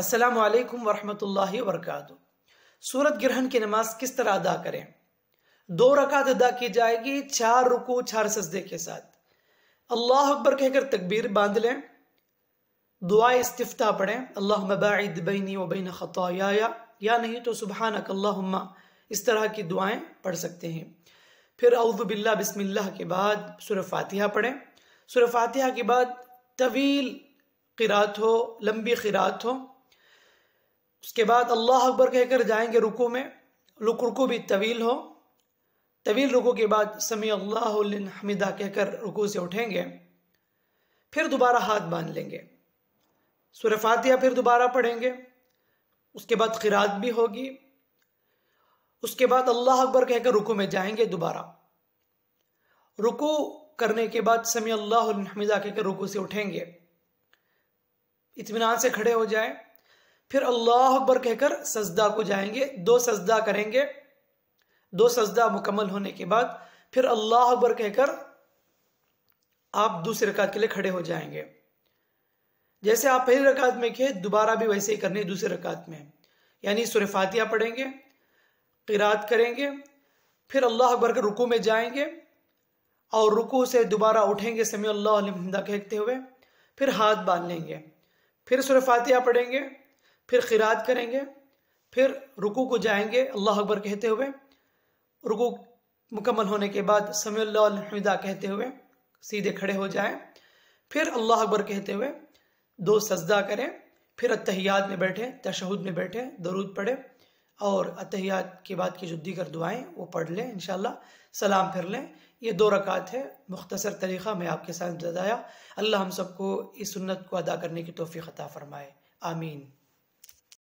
अस्सलाम वालेकुम वरहमतुल्लाहि सूरत ग्रहण की नमाज किस तरह अदा करें दो रकात अदा की जाएगी चार रुकू चार सजदे के साथ अल्लाह अकबर कहकर तकबीर बांध लें दुआ इस्तिफ्ता पढ़ें अल्लाह मबाद बैनी वबैन ख़तया या नहीं तो सुबहानक अल्लाहुम्मा इस तरह की दुआएं पढ़ सकते हैं फिर अउज़ुबिल्ला बिस्मिल्लाह के बाद सुर फातिहा पढ़ें सुर फातिहा के बाद तवील किरात हो लंबी किरात हो उसके बाद अल्लाह अकबर कहकर जाएंगे रुको में रुक रुको भी तवील हो तवील रुको के बाद समी अल्लाह हमिदा कहकर रुको से उठेंगे फिर दोबारा हाथ बांध लेंगे सुर फिर दोबारा पढ़ेंगे उसके बाद खिरात भी होगी उसके बाद अल्लाह अकबर कहकर रुको में जाएंगे दोबारा रुको करने के बाद समी अल्लाह हमिदा कहकर रुको से उठेंगे इतमान से खड़े हो जाए फिर अल्लाह अकबर कहकर सजदा को जाएंगे दो सजदा करेंगे दो सजदा मुकम्मल होने के बाद फिर अल्लाह अकबर कहकर आप दूसरी रकात के लिए खड़े हो जाएंगे जैसे आप पहली रकात में किए दोबारा भी वैसे ही करने दूसरी रकात में यानी सुरफातिया पढ़ेंगे किरात करेंगे फिर अल्लाह अकबर के रुकू में जाएंगे और रुकू से दोबारा उठेंगे समय अल्लाह कहते हुए फिर हाथ बांध लेंगे फिर सुरफातिया पढ़ेंगे फिर खिरात करेंगे फिर रुकू को जाएंगे अल्लाह अकबर कहते हुए रुकू मुकम्मल होने के बाद समयदा कहते हुए सीधे खड़े हो जाएं फिर अल्लाह अकबर कहते हुए दो सजदा करें फिर अतहियात में बैठे तशहद में बैठे दरूद पढ़े और अतहियात के बाद की जो दीगर दुआएं वो पढ़ लें इन सलाम फिर लें ये दो रकात है मुख्तसर तरीक़ा मैं आपके साथ बताया अल्लाह हम सबको इस सुन्नत को अदा करने की तोफ़ी खतः फ़रमाए आमीन